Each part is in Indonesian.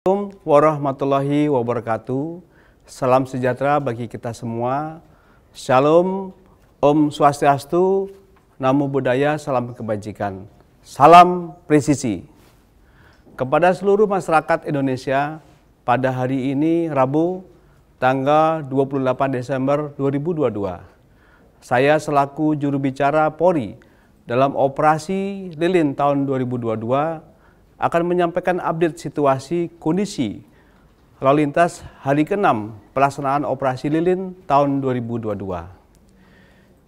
Assalamualaikum warahmatullahi wabarakatuh. Salam sejahtera bagi kita semua. Shalom, Om Swastiastu, Namo Buddhaya, salam kebajikan. Salam presisi. Kepada seluruh masyarakat Indonesia, pada hari ini Rabu tanggal 28 Desember 2022. Saya selaku juru bicara Polri dalam operasi Lilin tahun 2022 akan menyampaikan update situasi kondisi lalu lintas hari ke-6 pelaksanaan operasi lilin tahun 2022.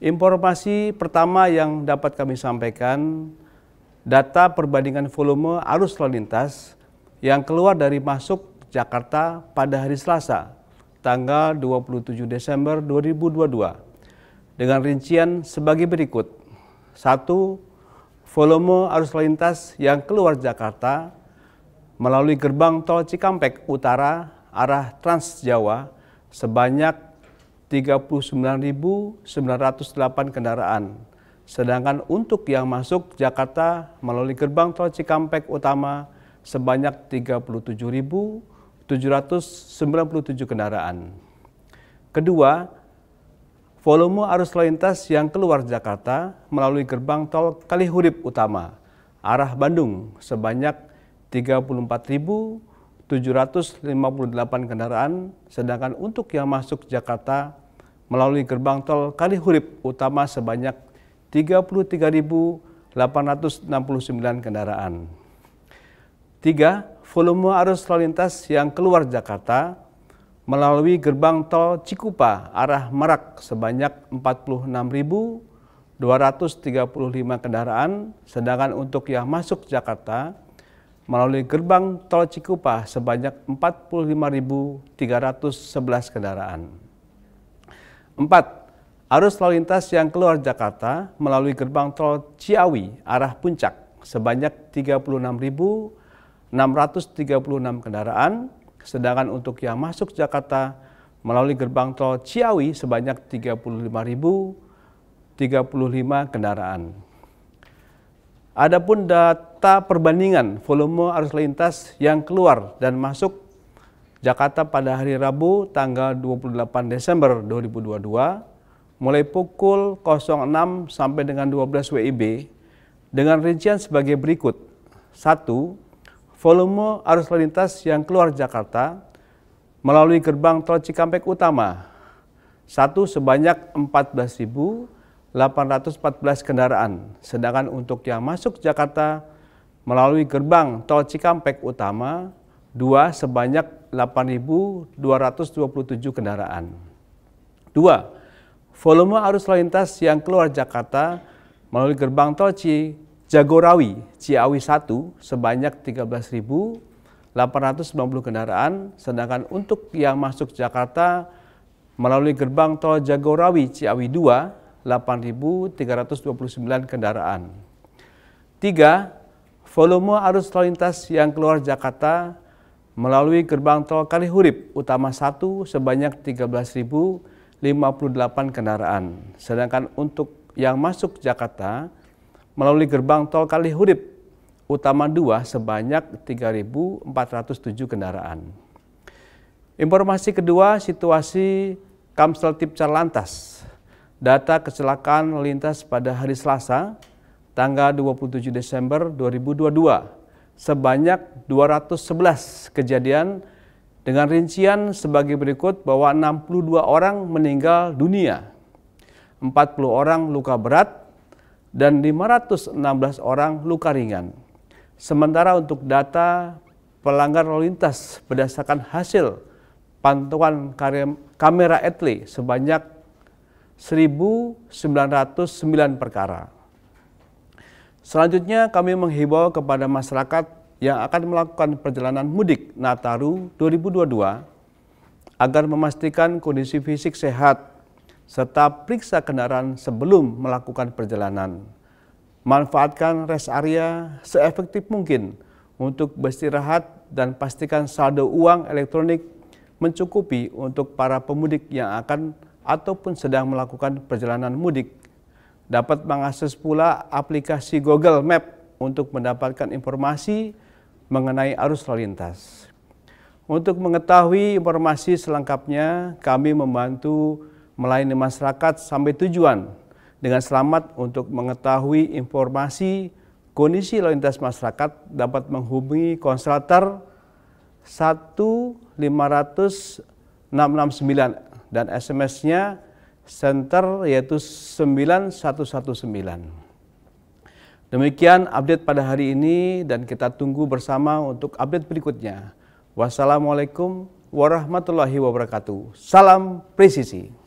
Informasi pertama yang dapat kami sampaikan, data perbandingan volume arus lalu lintas yang keluar dari masuk Jakarta pada hari Selasa, tanggal 27 Desember 2022 dengan rincian sebagai berikut. 1 volume arus lalu lintas yang keluar Jakarta melalui gerbang tol Cikampek Utara arah Trans Jawa sebanyak 39.908 kendaraan. Sedangkan untuk yang masuk Jakarta melalui gerbang tol Cikampek Utama sebanyak 37.797 kendaraan. Kedua, volume arus lalu lintas yang keluar Jakarta melalui gerbang tol Kalihurip Utama arah Bandung sebanyak 34.758 kendaraan, sedangkan untuk yang masuk Jakarta melalui gerbang tol Kalihurip Utama sebanyak 33.869 kendaraan. 3. Volume arus lalu lintas yang keluar Jakarta melalui gerbang tol Cikupa arah Merak sebanyak 46.235 kendaraan, sedangkan untuk yang masuk Jakarta melalui gerbang tol Cikupa sebanyak 45.311 kendaraan. 4. Arus lalu lintas yang keluar Jakarta melalui gerbang tol Ciawi arah Puncak sebanyak 36.636 kendaraan, Sedangkan untuk yang masuk Jakarta melalui gerbang tol Ciawi sebanyak 35.035 kendaraan. Adapun data perbandingan volume arus lintas yang keluar dan masuk Jakarta pada hari Rabu tanggal 28 Desember 2022 mulai pukul 06 sampai dengan 12 WIB dengan rincian sebagai berikut. 1 volume arus lalu lintas yang keluar Jakarta melalui gerbang tol Cikampek Utama satu sebanyak 14.814 kendaraan, sedangkan untuk yang masuk Jakarta melalui gerbang tol Cikampek Utama dua sebanyak 8.227 kendaraan. Dua, volume arus lalu lintas yang keluar Jakarta melalui gerbang tol Cikampek Jagorawi Ciawi 1 sebanyak 13.890 kendaraan, sedangkan untuk yang masuk Jakarta melalui gerbang tol Jagorawi Ciawi 2 8.329 kendaraan. Tiga, Volume arus lalu lintas yang keluar Jakarta melalui gerbang tol Kalihurip Utama 1 sebanyak 13.058 kendaraan. Sedangkan untuk yang masuk Jakarta melalui gerbang tol Kalihurip utama dua sebanyak 3.407 kendaraan. Informasi kedua, situasi Kamsel Tipcar Lantas. Data kecelakaan lintas pada hari Selasa, tanggal 27 Desember 2022, sebanyak 211 kejadian dengan rincian sebagai berikut bahwa 62 orang meninggal dunia, 40 orang luka berat, dan 516 orang luka ringan. Sementara untuk data pelanggar lalu lintas berdasarkan hasil pantauan kamera etli sebanyak 1.909 perkara. Selanjutnya kami menghimbau kepada masyarakat yang akan melakukan perjalanan mudik Nataru 2022 agar memastikan kondisi fisik sehat serta periksa kendaraan sebelum melakukan perjalanan. Manfaatkan rest area seefektif mungkin untuk beristirahat dan pastikan saldo uang elektronik mencukupi untuk para pemudik yang akan ataupun sedang melakukan perjalanan mudik. Dapat mengakses pula aplikasi Google Map untuk mendapatkan informasi mengenai arus lalu lintas. Untuk mengetahui informasi selengkapnya, kami membantu melayani masyarakat sampai tujuan dengan selamat untuk mengetahui informasi kondisi lalu lintas masyarakat dapat menghubungi konselter sembilan dan SMS-nya center yaitu 9119. Demikian update pada hari ini dan kita tunggu bersama untuk update berikutnya. Wassalamualaikum warahmatullahi wabarakatuh. Salam presisi.